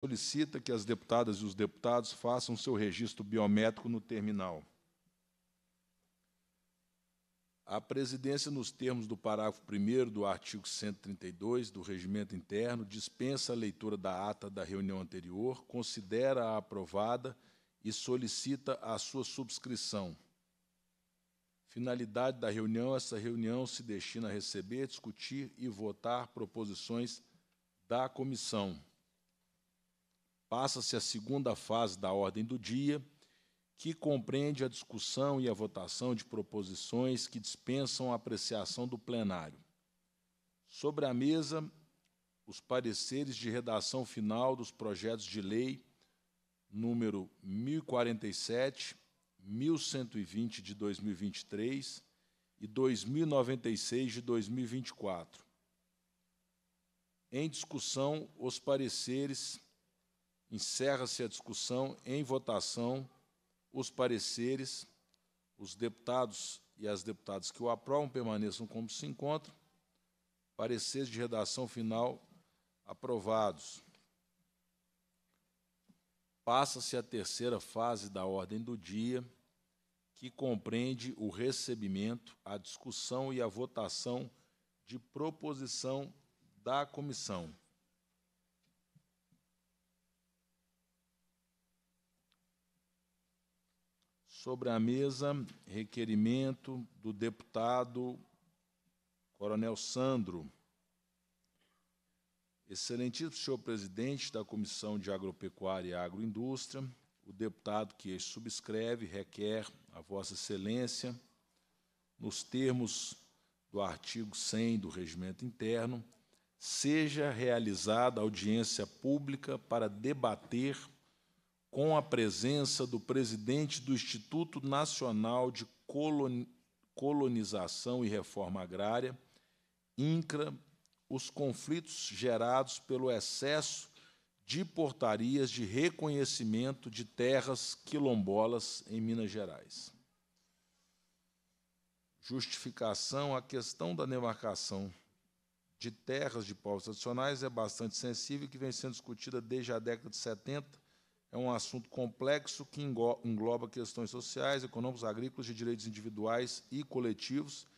solicita que as deputadas e os deputados façam seu registro biométrico no terminal. A presidência, nos termos do parágrafo 1 do artigo 132 do Regimento Interno, dispensa a leitura da ata da reunião anterior, considera-a aprovada e solicita a sua subscrição. Finalidade da reunião: essa reunião se destina a receber, discutir e votar proposições da comissão passa-se a segunda fase da ordem do dia, que compreende a discussão e a votação de proposições que dispensam a apreciação do plenário. Sobre a mesa, os pareceres de redação final dos projetos de lei número 1047, 1120 de 2023 e 2096 de 2024. Em discussão, os pareceres Encerra-se a discussão em votação os pareceres, os deputados e as deputadas que o aprovam permaneçam como se encontram. Pareceres de redação final aprovados. Passa-se a terceira fase da ordem do dia, que compreende o recebimento, a discussão e a votação de proposição da comissão. Sobre a mesa, requerimento do deputado Coronel Sandro. Excelentíssimo senhor presidente da Comissão de Agropecuária e Agroindústria, o deputado que subscreve requer a Vossa Excelência, nos termos do artigo 100 do Regimento Interno, seja realizada audiência pública para debater com a presença do presidente do Instituto Nacional de Colonização e Reforma Agrária, INCRA, os conflitos gerados pelo excesso de portarias de reconhecimento de terras quilombolas em Minas Gerais. Justificação a questão da demarcação de terras de povos tradicionais é bastante sensível que vem sendo discutida desde a década de 70 é um assunto complexo que engloba questões sociais, econômicas, agrícolas, de direitos individuais e coletivos,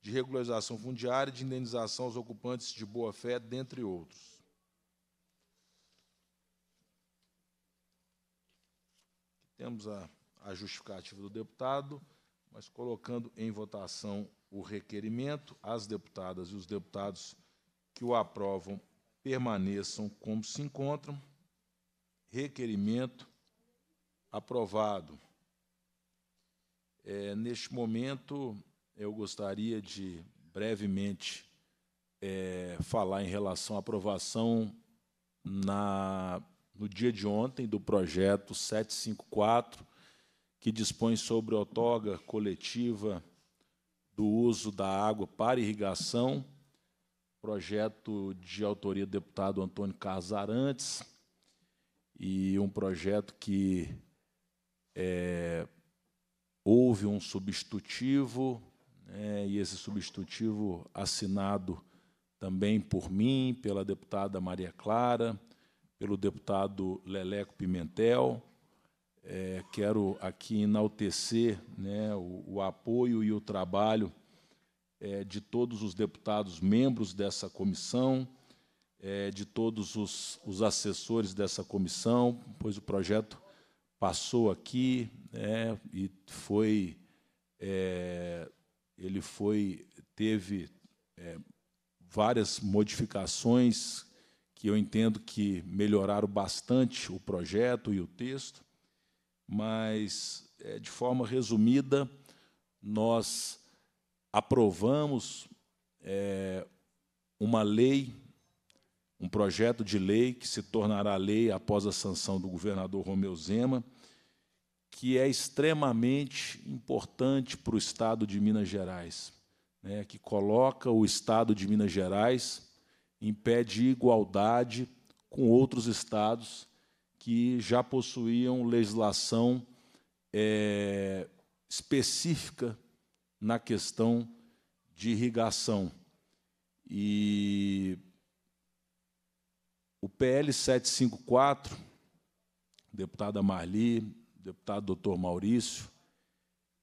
de regularização fundiária, de indenização aos ocupantes de boa-fé, dentre outros. Temos a, a justificativa do deputado, mas colocando em votação o requerimento, as deputadas e os deputados que o aprovam permaneçam como se encontram requerimento aprovado. É, neste momento, eu gostaria de brevemente é, falar em relação à aprovação na, no dia de ontem do projeto 754, que dispõe sobre outorga coletiva do uso da água para irrigação, projeto de autoria do deputado Antônio Carlos Arantes, e um projeto que é, houve um substitutivo, né, e esse substitutivo assinado também por mim, pela deputada Maria Clara, pelo deputado Leleco Pimentel. É, quero aqui enaltecer né, o, o, apoio e o trabalho é, de todos os deputados membros dessa comissão, é, de todos os, os, assessores dessa comissão, pois o projeto passou aqui né, e foi é, ele foi teve é, várias modificações que eu entendo que melhoraram bastante o projeto e o texto, mas é, de forma resumida nós aprovamos é, uma lei um projeto de lei que se tornará lei após a sanção do governador Romeu Zema, que é extremamente importante para o Estado de Minas Gerais, né, que coloca o Estado de Minas Gerais em pé de igualdade com outros estados que já possuíam legislação é, específica na questão de irrigação. E o PL 754, deputada Marli, deputado doutor Maurício,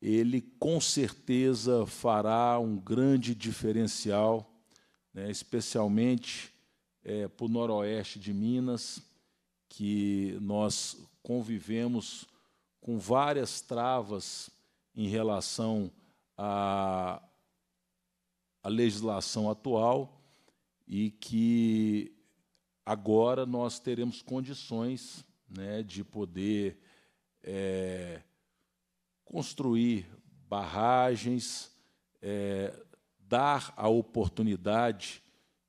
ele com certeza fará um grande diferencial, né, especialmente é, para o noroeste de Minas, que nós convivemos com várias travas em relação à, à legislação atual e que agora nós teremos condições né, de poder é, construir barragens, é, dar a oportunidade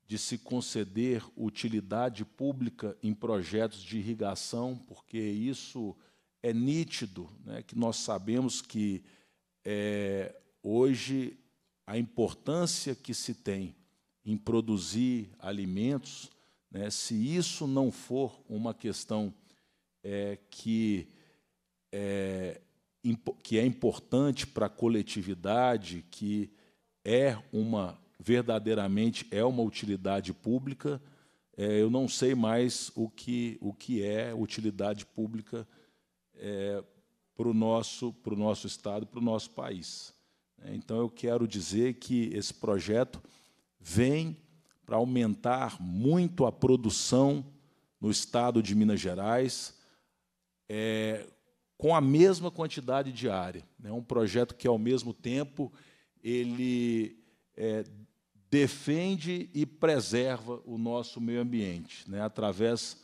de se conceder utilidade pública em projetos de irrigação, porque isso é nítido, né, que nós sabemos que é, hoje a importância que se tem em produzir alimentos né? Se isso não for uma questão é, que, é, que é importante para a coletividade, que é uma verdadeiramente é uma utilidade pública, é, eu não sei mais o que, o que é utilidade pública é, para o nosso, pro nosso Estado, para o nosso país. Né? Então, eu quero dizer que esse projeto vem para aumentar muito a produção no estado de Minas Gerais, é, com a mesma quantidade de área. É um projeto que, ao mesmo tempo, ele é, defende e preserva o nosso meio ambiente, né, através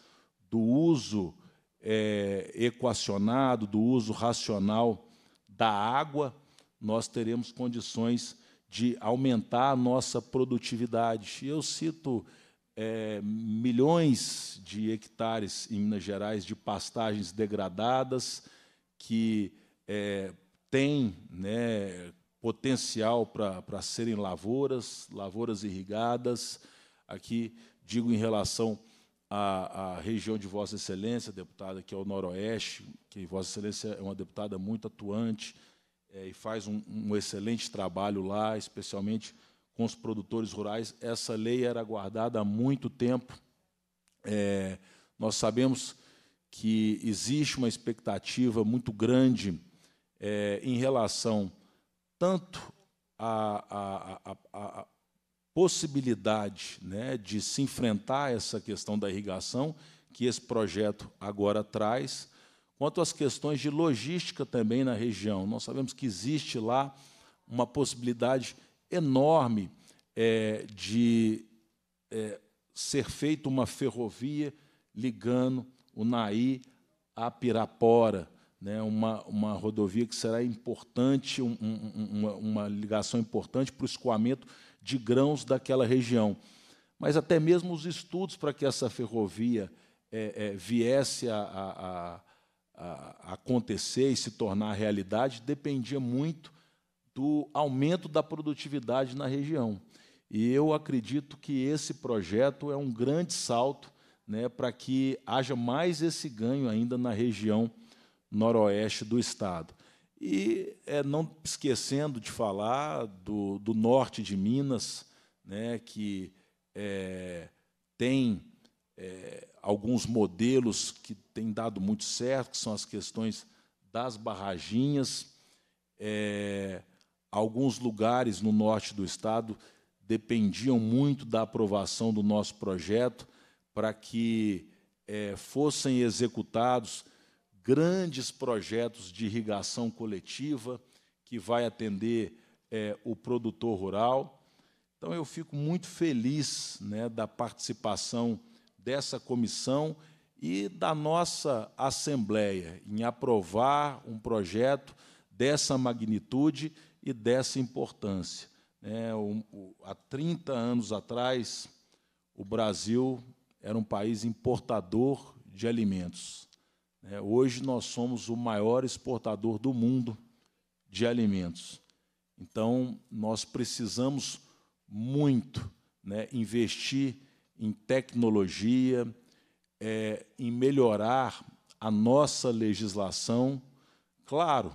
do uso é, equacionado, do uso racional da água, nós teremos condições de aumentar a nossa produtividade. Eu cito é, milhões de hectares em Minas Gerais de pastagens degradadas que é, têm né, potencial para serem lavouras, lavouras irrigadas. Aqui digo em relação à, à, região de Vossa Excelência, deputada que é o Noroeste, que Vossa Excelência é uma deputada muito atuante é, e faz um, um excelente trabalho lá, especialmente com os produtores rurais. Essa lei era guardada há muito tempo. É, nós sabemos que existe uma expectativa muito grande é, em relação tanto à possibilidade né, de se enfrentar essa questão da irrigação, que esse projeto agora traz, quanto às questões de logística também na região. Nós sabemos que existe lá uma possibilidade enorme é, de é, ser feita uma ferrovia ligando o Naí a Pirapora, né, uma, uma rodovia que será importante, um, um, uma, uma ligação importante para o escoamento de grãos daquela região. Mas até mesmo os estudos para que essa ferrovia é, é, viesse a, a, acontecer e se tornar realidade dependia muito do aumento da produtividade na região. E eu acredito que esse projeto é um grande salto né, para que haja mais esse ganho ainda na região noroeste do estado. E é, não esquecendo de falar do, do norte de Minas, né, que é, tem é, alguns modelos que têm dado muito certo, que são as questões das barraginhas. É, alguns lugares no norte do estado dependiam muito da aprovação do nosso projeto para que é, fossem executados grandes projetos de irrigação coletiva que vai atender é, o produtor rural. Então eu fico muito feliz né, da participação dessa comissão e da nossa Assembleia em aprovar um projeto dessa magnitude e dessa importância. É, o, o, há 30 anos atrás, o Brasil era um país importador de alimentos. É, hoje, nós somos o maior exportador do mundo de alimentos. Então, nós precisamos muito né, investir em tecnologia, é, em melhorar a nossa legislação, claro,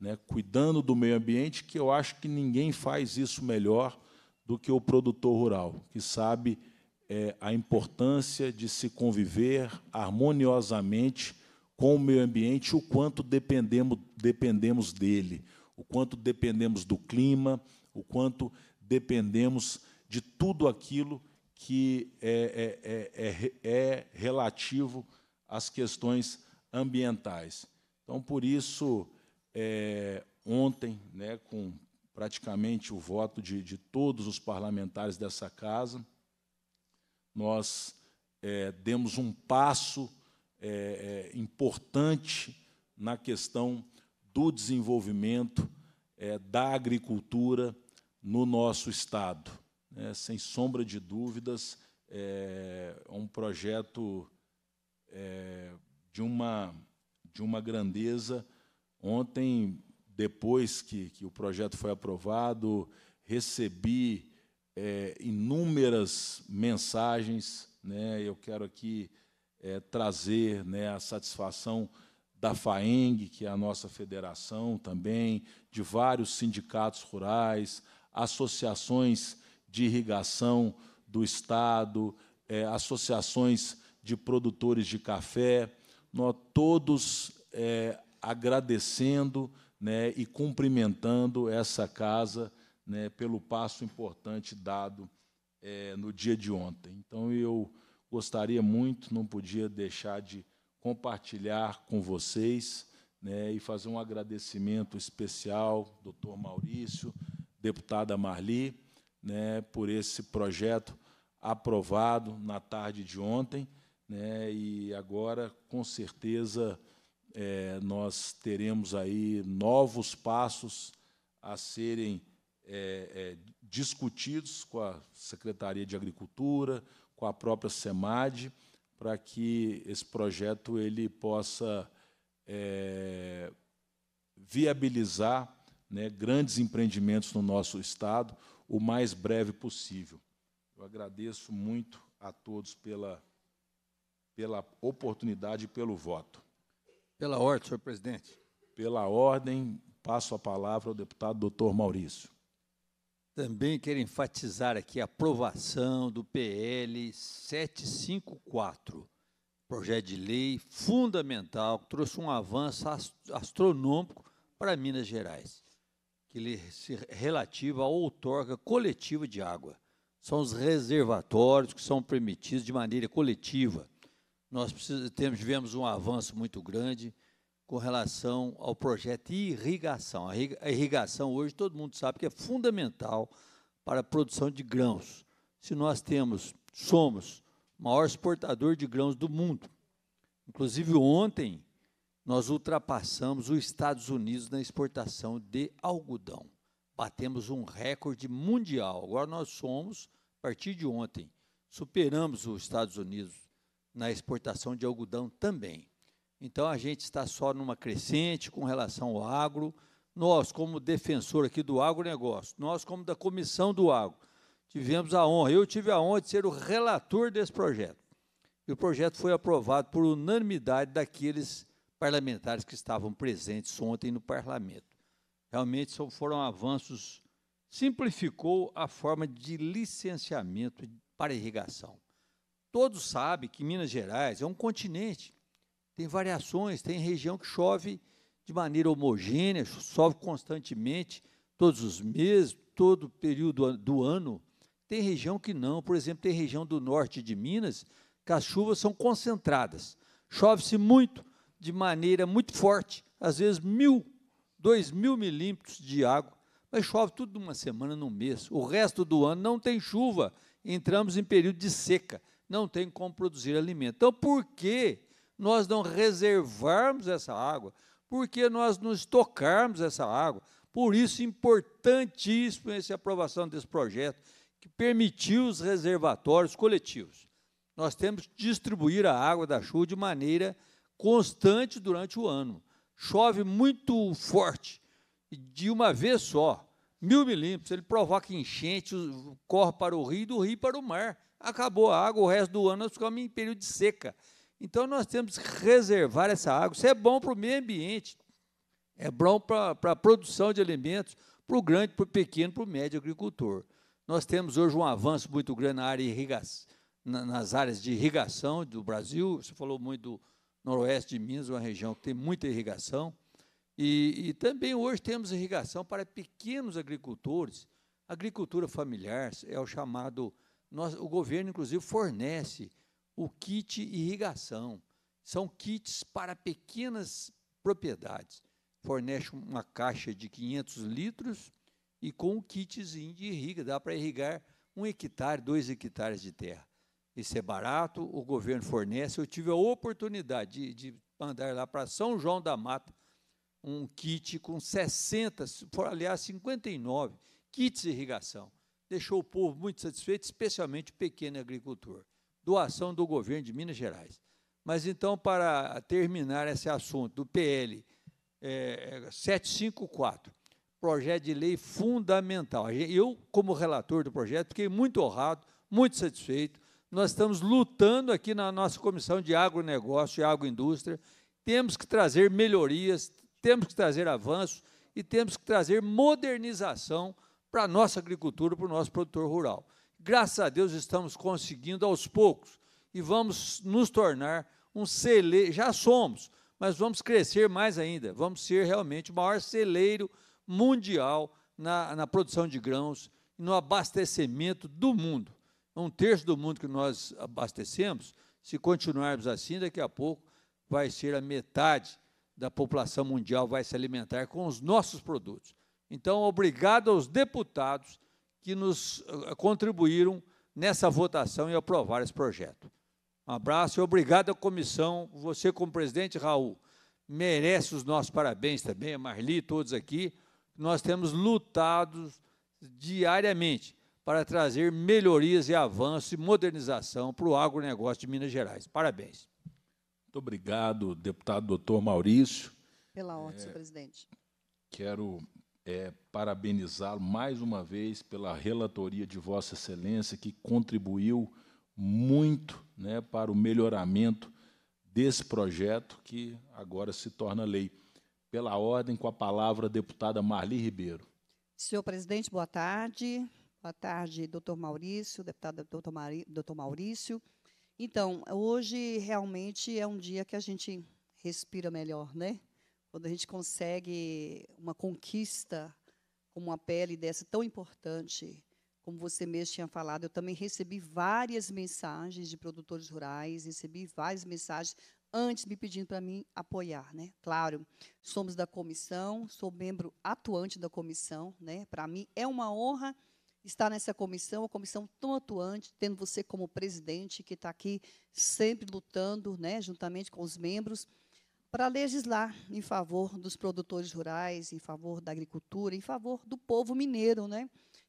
né, cuidando do meio ambiente, que eu acho que ninguém faz isso melhor do que o produtor rural, que sabe é, a importância de se conviver harmoniosamente com o meio ambiente, o quanto dependemos, dependemos dele, o quanto dependemos do clima, o quanto dependemos de tudo aquilo que é, é, é, é, é relativo às questões ambientais. Então, por isso, é, ontem, né, com praticamente o voto de, de todos os parlamentares dessa casa, nós é, demos um passo é, é, importante na questão do desenvolvimento é, da agricultura no nosso Estado né, sem sombra de dúvidas, é, é um projeto é, de, uma, de uma grandeza. Ontem, depois que, que o projeto foi aprovado, recebi é, inúmeras mensagens. Né, eu quero aqui é, trazer né, a satisfação da FAENG, que é a nossa federação também, de vários sindicatos rurais, associações de irrigação do Estado, é, associações de produtores de café, nós todos é, agradecendo né, e cumprimentando essa casa né, pelo passo importante dado é, no dia de ontem. Então, eu gostaria muito, não podia deixar de compartilhar com vocês né, e fazer um agradecimento especial, doutor Maurício, deputada Marli, né, por esse projeto aprovado na tarde de ontem. Né, e agora, com certeza, é, nós teremos aí novos passos a serem é, é, discutidos com a Secretaria de Agricultura, com a própria SEMAD, para que esse projeto ele possa é, viabilizar né, grandes empreendimentos no nosso Estado o mais breve possível. Eu agradeço muito a todos pela, pela oportunidade e pelo voto. Pela ordem, senhor presidente. Pela ordem, passo a palavra ao deputado doutor Maurício. Também quero enfatizar aqui a aprovação do PL 754, projeto de lei fundamental que trouxe um avanço astronômico para Minas Gerais ele se relativa à outorga coletiva de água. São os reservatórios que são permitidos de maneira coletiva. Nós temos, tivemos um avanço muito grande com relação ao projeto de irrigação. A irrigação hoje todo mundo sabe que é fundamental para a produção de grãos. Se nós temos, somos o maior exportador de grãos do mundo. Inclusive ontem, nós ultrapassamos os Estados Unidos na exportação de algodão. Batemos um recorde mundial. Agora nós somos, a partir de ontem, superamos os Estados Unidos na exportação de algodão também. Então a gente está só numa crescente com relação ao agro. Nós, como defensor aqui do agronegócio, nós, como da comissão do agro, tivemos a honra, eu tive a honra de ser o relator desse projeto. E o projeto foi aprovado por unanimidade daqueles parlamentares que estavam presentes ontem no parlamento. Realmente foram avanços, simplificou a forma de licenciamento para irrigação. Todos sabem que Minas Gerais é um continente, tem variações, tem região que chove de maneira homogênea, chove constantemente, todos os meses, todo período do ano. Tem região que não, por exemplo, tem região do norte de Minas que as chuvas são concentradas. Chove-se muito, de maneira muito forte, às vezes mil, dois mil milímetros de água, mas chove tudo numa semana, num mês. O resto do ano não tem chuva, entramos em período de seca, não tem como produzir alimento. Então, por que nós não reservarmos essa água? Por que nós não estocarmos essa água? Por isso, importantíssimo essa aprovação desse projeto, que permitiu os reservatórios coletivos. Nós temos que distribuir a água da chuva de maneira constante durante o ano. Chove muito forte, de uma vez só, mil milímetros. Ele provoca enchente, corre para o rio, e do rio para o mar. Acabou a água, o resto do ano nós ficamos em período de seca. Então nós temos que reservar essa água. Isso é bom para o meio ambiente, é bom para, para a produção de alimentos, para o grande, para o pequeno, para o médio agricultor. Nós temos hoje um avanço muito grande na área nas áreas de irrigação do Brasil. Você falou muito do noroeste de Minas, uma região que tem muita irrigação. E, e também hoje temos irrigação para pequenos agricultores. Agricultura familiar é o chamado. Nós, o governo, inclusive, fornece o kit irrigação. São kits para pequenas propriedades. Fornece uma caixa de 500 litros e com o kitzinho de irriga, dá para irrigar um hectare, dois hectares de terra isso é barato, o governo fornece. Eu tive a oportunidade de, de mandar lá para São João da Mata um kit com 60, aliás, 59 kits de irrigação. Deixou o povo muito satisfeito, especialmente o pequeno agricultor. Doação do governo de Minas Gerais. Mas então, para terminar esse assunto do PL é, 754, é, projeto de lei fundamental. Eu, como relator do projeto, fiquei muito honrado, muito satisfeito nós estamos lutando aqui na nossa comissão de agronegócio e agroindústria. Temos que trazer melhorias, temos que trazer avanços e temos que trazer modernização para a nossa agricultura, para o nosso produtor rural. Graças a Deus estamos conseguindo aos poucos e vamos nos tornar um celeiro, já somos, mas vamos crescer mais ainda, vamos ser realmente o maior celeiro mundial na, na produção de grãos e no abastecimento do mundo um terço do mundo que nós abastecemos, se continuarmos assim, daqui a pouco vai ser a metade da população mundial vai se alimentar com os nossos produtos. Então, obrigado aos deputados que nos eh, contribuíram nessa votação e aprovar esse projeto. Um abraço e obrigado à comissão. Você, como presidente, Raul, merece os nossos parabéns também, a Marli e todos aqui. Nós temos lutado diariamente para trazer melhorias e avanço e modernização para o agronegócio de Minas Gerais. Parabéns. Muito obrigado, deputado doutor Maurício. Pela ordem, é, senhor presidente. Quero é, parabenizá-lo mais uma vez pela relatoria de Vossa Excelência, que contribuiu muito né, para o melhoramento desse projeto que agora se torna lei. Pela ordem, com a palavra, a deputada Marli Ribeiro. Senhor presidente, boa tarde. Boa tarde, doutor Maurício, deputado doutor Maurício. Então, hoje realmente é um dia que a gente respira melhor, né? Quando a gente consegue uma conquista como uma pele dessa tão importante, como você mesmo tinha falado, eu também recebi várias mensagens de produtores rurais, recebi várias mensagens antes me pedindo para mim apoiar, né? Claro, somos da comissão, sou membro atuante da comissão, né? Para mim é uma honra estar nessa comissão, uma comissão tão atuante, tendo você como presidente, que está aqui sempre lutando, né, juntamente com os membros, para legislar em favor dos produtores rurais, em favor da agricultura, em favor do povo mineiro. Né?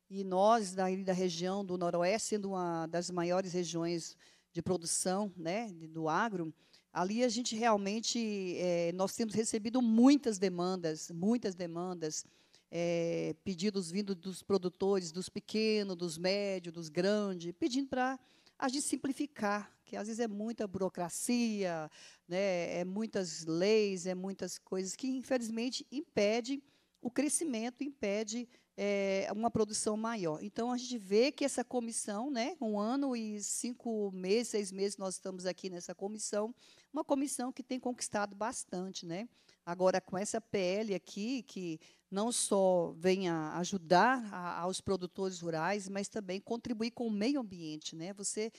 E nós, da, da região do Noroeste, sendo uma das maiores regiões de produção né, do agro, ali a gente realmente, é, nós temos recebido muitas demandas, muitas demandas, é, pedidos vindo dos produtores, dos pequenos, dos médios, dos grandes, pedindo para a gente simplificar, que às vezes é muita burocracia, né, é muitas leis, é muitas coisas que, infelizmente, impede o crescimento, impede é, uma produção maior. Então, a gente vê que essa comissão, né, um ano e cinco meses, seis meses, nós estamos aqui nessa comissão, uma comissão que tem conquistado bastante, né? Agora, com essa PL aqui, que não só vem a ajudar a, aos produtores rurais, mas também contribuir com o meio ambiente. Né? Você,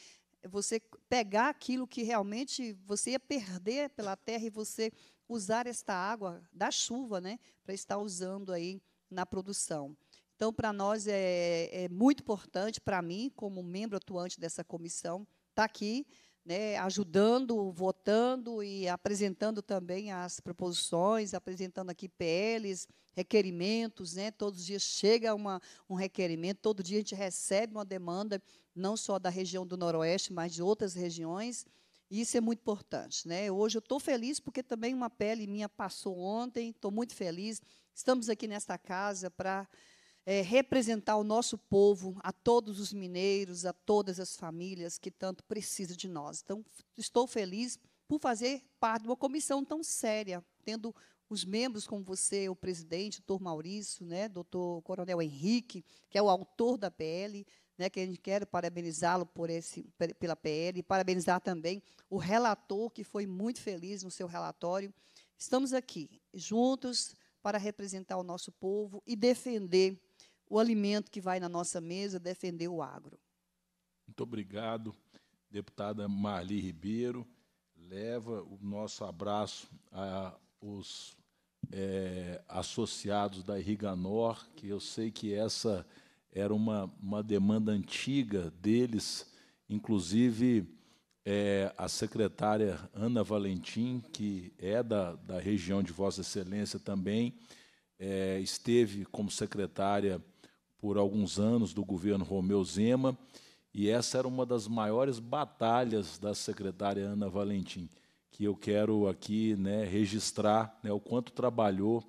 você pegar aquilo que realmente você ia perder pela terra e você usar esta água da chuva né, para estar usando aí na produção. Então, para nós é, é muito importante, para mim, como membro atuante dessa comissão, estar tá aqui né, ajudando, votando e apresentando também as proposições, apresentando aqui PLs, requerimentos, né? Todos os dias chega uma, um requerimento, todo dia a gente recebe uma demanda, não só da região do Noroeste, mas de outras regiões. E isso é muito importante, né? Hoje eu estou feliz porque também uma pele minha passou ontem, estou muito feliz. Estamos aqui nesta casa para é, representar o nosso povo, a todos os mineiros, a todas as famílias que tanto precisam de nós. Então, estou feliz por fazer parte de uma comissão tão séria, tendo os membros como você, o presidente, doutor Maurício, né, doutor Coronel Henrique, que é o autor da PL, né, que a gente quer parabenizá-lo por esse, pela PL, e parabenizar também o relator, que foi muito feliz no seu relatório. Estamos aqui, juntos, para representar o nosso povo e defender o alimento que vai na nossa mesa, é defender o agro. Muito obrigado, deputada Marli Ribeiro. Leva o nosso abraço aos é, associados da Irriganor, que eu sei que essa era uma, uma demanda antiga deles, inclusive é, a secretária Ana Valentim, que é da, da região de Vossa Excelência também, é, esteve como secretária por alguns anos do governo Romeu Zema, e essa era uma das maiores batalhas da secretária Ana Valentim, que eu quero aqui né, registrar né, o quanto trabalhou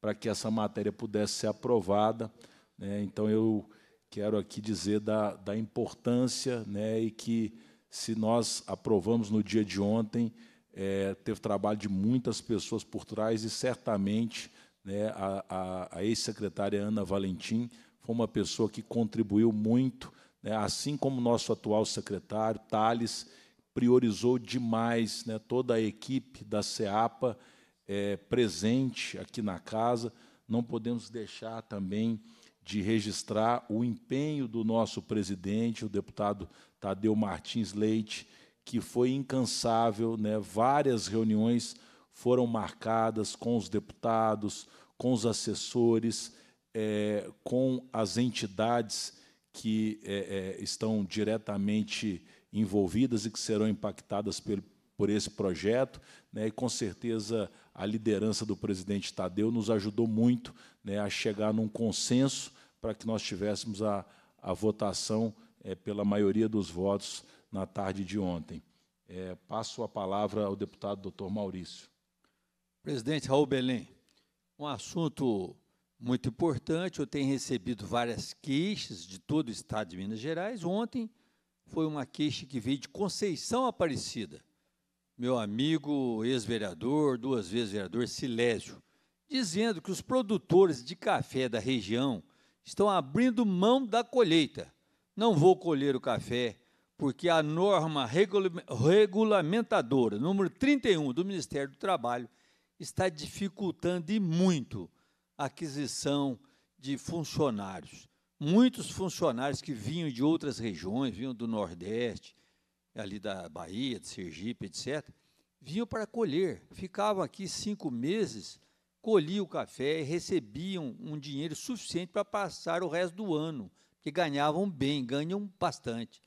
para que essa matéria pudesse ser aprovada. Né, então, eu quero aqui dizer da, da importância né, e que, se nós aprovamos no dia de ontem, é, teve trabalho de muitas pessoas por trás e certamente né, a, a, a ex-secretária Ana Valentim foi uma pessoa que contribuiu muito, né, assim como nosso atual secretário, Thales, priorizou demais né, toda a equipe da SEAPA é, presente aqui na casa. Não podemos deixar também de registrar o empenho do nosso presidente, o deputado Tadeu Martins Leite, que foi incansável, né? várias reuniões foram marcadas com os deputados, com os assessores, é, com as entidades que é, é, estão diretamente envolvidas e que serão impactadas pelo, por esse projeto. Né, e, com certeza, a liderança do presidente Tadeu nos ajudou muito né, a chegar num consenso para que nós tivéssemos a, a votação é, pela maioria dos votos na tarde de ontem. É, passo a palavra ao deputado doutor Maurício. Presidente Raul Belém, um assunto muito importante. Eu tenho recebido várias queixas de todo o estado de Minas Gerais. Ontem foi uma queixa que veio de Conceição Aparecida. Meu amigo ex-vereador, duas vezes vereador, Silésio, dizendo que os produtores de café da região estão abrindo mão da colheita. Não vou colher o café porque a norma regulamentadora número 31 do Ministério do Trabalho está dificultando e muito aquisição de funcionários. Muitos funcionários que vinham de outras regiões, vinham do Nordeste, ali da Bahia, de Sergipe, etc., vinham para colher. Ficavam aqui cinco meses, colhiam o café e recebiam um dinheiro suficiente para passar o resto do ano, que ganhavam bem, ganham bastante.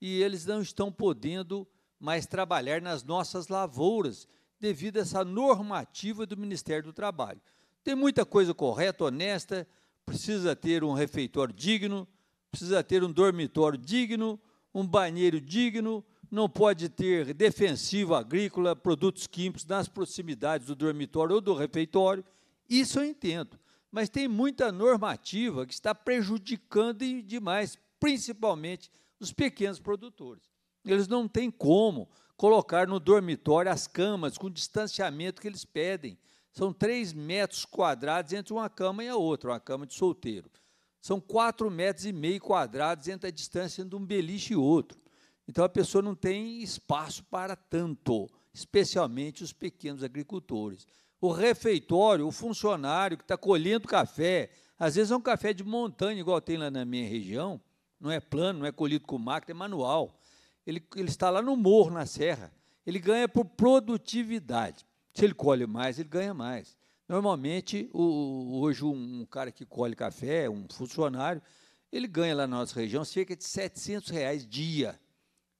E eles não estão podendo mais trabalhar nas nossas lavouras, devido a essa normativa do Ministério do Trabalho. Tem muita coisa correta, honesta, precisa ter um refeitório digno, precisa ter um dormitório digno, um banheiro digno, não pode ter defensivo agrícola, produtos químicos nas proximidades do dormitório ou do refeitório. Isso eu entendo. Mas tem muita normativa que está prejudicando demais, principalmente os pequenos produtores. Eles não têm como colocar no dormitório as camas com o distanciamento que eles pedem. São 3 metros quadrados entre uma cama e a outra, uma cama de solteiro. São 4 metros e meio quadrados entre a distância entre um beliche e outro. Então a pessoa não tem espaço para tanto, especialmente os pequenos agricultores. O refeitório, o funcionário que está colhendo café, às vezes é um café de montanha, igual tem lá na minha região, não é plano, não é colhido com máquina, é manual. Ele, ele está lá no morro, na serra. Ele ganha por produtividade. Se ele colhe mais, ele ganha mais. Normalmente, o, hoje, um, um cara que colhe café, um funcionário, ele ganha lá na nossa região cerca de 700 reais dia.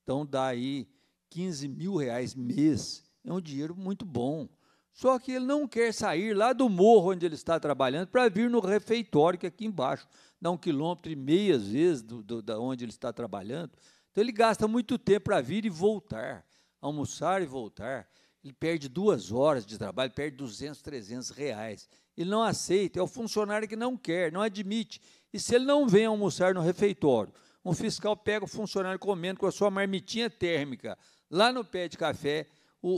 Então, dá aí 15 mil reais mês. É um dinheiro muito bom. Só que ele não quer sair lá do morro onde ele está trabalhando para vir no refeitório, que é aqui embaixo. Dá um quilômetro e meio, às vezes, do, do, da onde ele está trabalhando. Então, ele gasta muito tempo para vir e voltar, almoçar e voltar ele perde duas horas de trabalho, perde 200, 300 reais. Ele não aceita, é o funcionário que não quer, não admite. E se ele não vem almoçar no refeitório, um fiscal pega o funcionário comendo com a sua marmitinha térmica lá no pé de café, o,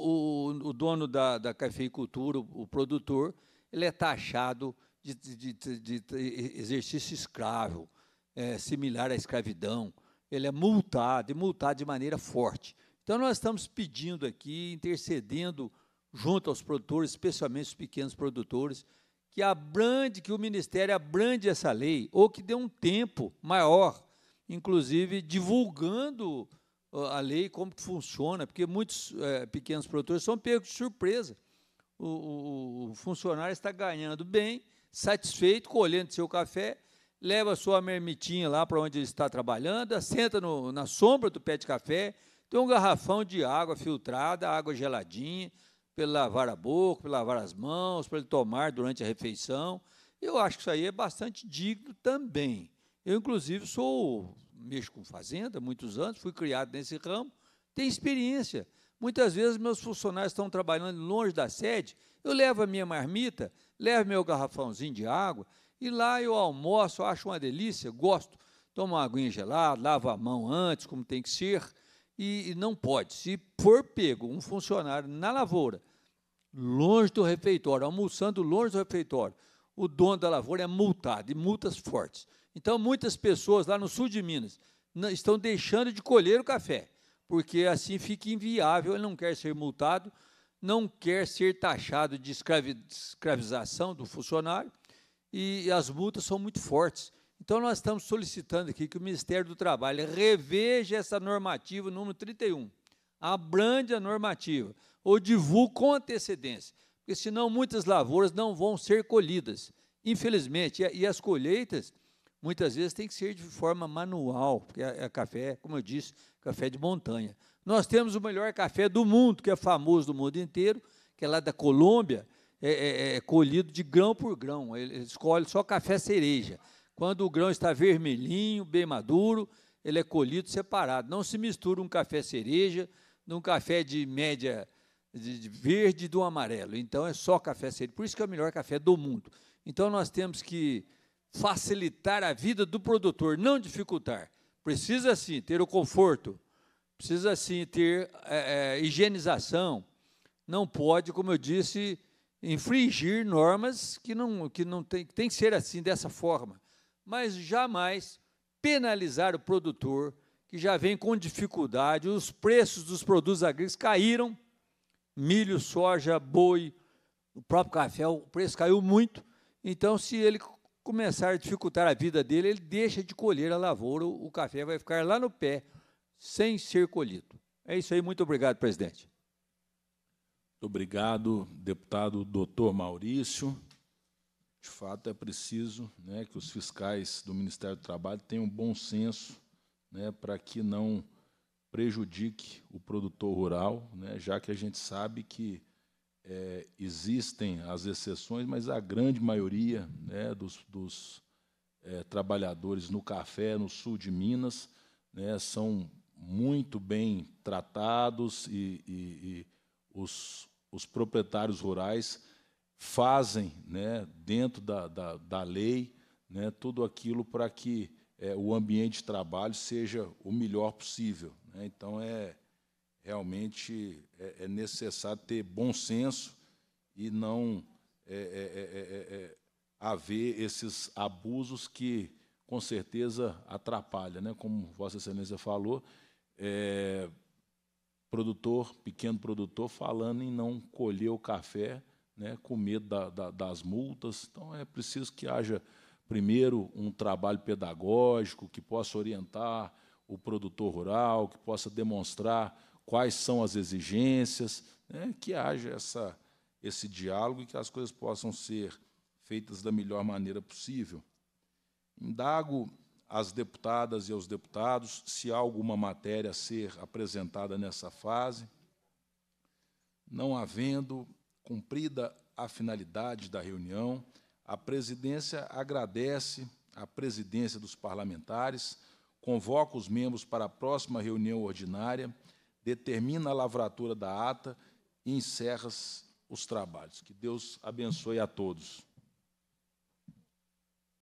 o, o dono da, da cafeicultura, o, o, produtor, ele é taxado de, de, de, de exercício escravo, é, similar à escravidão. Ele é multado e multado de maneira forte. Então, nós estamos pedindo aqui, intercedendo junto aos produtores, especialmente os pequenos produtores, que abrande, que o Ministério abrande essa lei, ou que dê um tempo maior, inclusive divulgando a lei, como que funciona, porque muitos é, pequenos produtores são pegos de surpresa. O, o, o, funcionário está ganhando bem, satisfeito, colhendo seu café, leva sua mermitinha lá para onde ele está trabalhando, senta no, na sombra do pé de café, tem um garrafão de água filtrada, água geladinha, para ele lavar a boca, para ele lavar as mãos, para ele tomar durante a refeição. Eu acho que isso aí é bastante digno também. Eu, inclusive, sou mexo com fazenda há muitos anos, fui criado nesse ramo, tenho experiência. Muitas vezes meus funcionários estão trabalhando longe da sede, eu levo a minha marmita, levo meu garrafãozinho de água e lá eu almoço, acho uma delícia, gosto. Tomo uma aguinha gelada, lavo a mão antes, como tem que ser, e, e não pode. Se for pego um funcionário na lavoura, longe do refeitório, almoçando longe do refeitório, o dono da lavoura é multado, e multas fortes. Então, muitas pessoas lá no sul de Minas estão deixando de colher o café, porque assim fica inviável, ele não quer ser multado, não quer ser taxado de escravização do funcionário, e as multas são muito fortes. Então, nós estamos solicitando aqui que o Ministério do Trabalho reveja essa normativa número 31, abrande a normativa, ou divulgue com antecedência, porque senão muitas lavouras não vão ser colhidas, infelizmente. E, as colheitas, muitas vezes, têm que ser de forma manual, porque é, café, como eu disse, café de montanha. Nós temos o melhor café do mundo, que é famoso do mundo inteiro, que é lá da Colômbia, é, é, é colhido de grão por grão, ele escolhe só café cereja. Quando o grão está vermelhinho, bem maduro, ele é colhido separado. Não se mistura um café cereja num café de média de verde do amarelo. Então é só café cereja. Por isso que é o melhor café do mundo. Então nós temos que facilitar a vida do produtor, não dificultar. Precisa sim ter o conforto, precisa sim ter é, é, higienização. Não pode, como eu disse, infringir normas que não, que não tem, que tem que ser assim, dessa forma mas jamais penalizar o produtor que já vem com dificuldade. Os preços dos produtos agrícolas caíram, milho, soja, boi, o próprio café, o preço caiu muito. Então, se ele começar a dificultar a vida dele, ele deixa de colher a lavoura, o café vai ficar lá no pé, sem ser colhido. É isso aí, muito obrigado, presidente. Obrigado, deputado doutor Maurício. De fato, é preciso né, que os fiscais do Ministério do Trabalho tenham bom senso né, para que não prejudique o produtor rural, né, já que a gente sabe que é, existem as exceções, mas a grande maioria né, dos, dos é, trabalhadores no café no sul de Minas né, são muito bem tratados e, e, e os, os proprietários rurais fazem né, dentro da, da, da lei né, tudo aquilo para que é, o ambiente de trabalho seja o melhor possível. Né? Então, é realmente é, é, necessário ter bom senso e não é, é, é, é haver esses abusos que, com certeza, atrapalham. Né? Como Vossa Excelência falou, produtor, pequeno produtor, falando em não colher o café né, com medo da, da, das multas. Então, é preciso que haja, primeiro, um trabalho pedagógico que possa orientar o produtor rural, que possa demonstrar quais são as exigências, né, que haja essa, esse diálogo e que as coisas possam ser feitas da melhor maneira possível. Indago às deputadas e aos deputados se há alguma matéria a ser apresentada nessa fase. Não havendo, Cumprida a finalidade da reunião, a presidência agradece à presidência dos parlamentares, convoca os membros para a próxima reunião ordinária, determina a lavratura da ata e encerra os trabalhos. Que Deus abençoe a todos.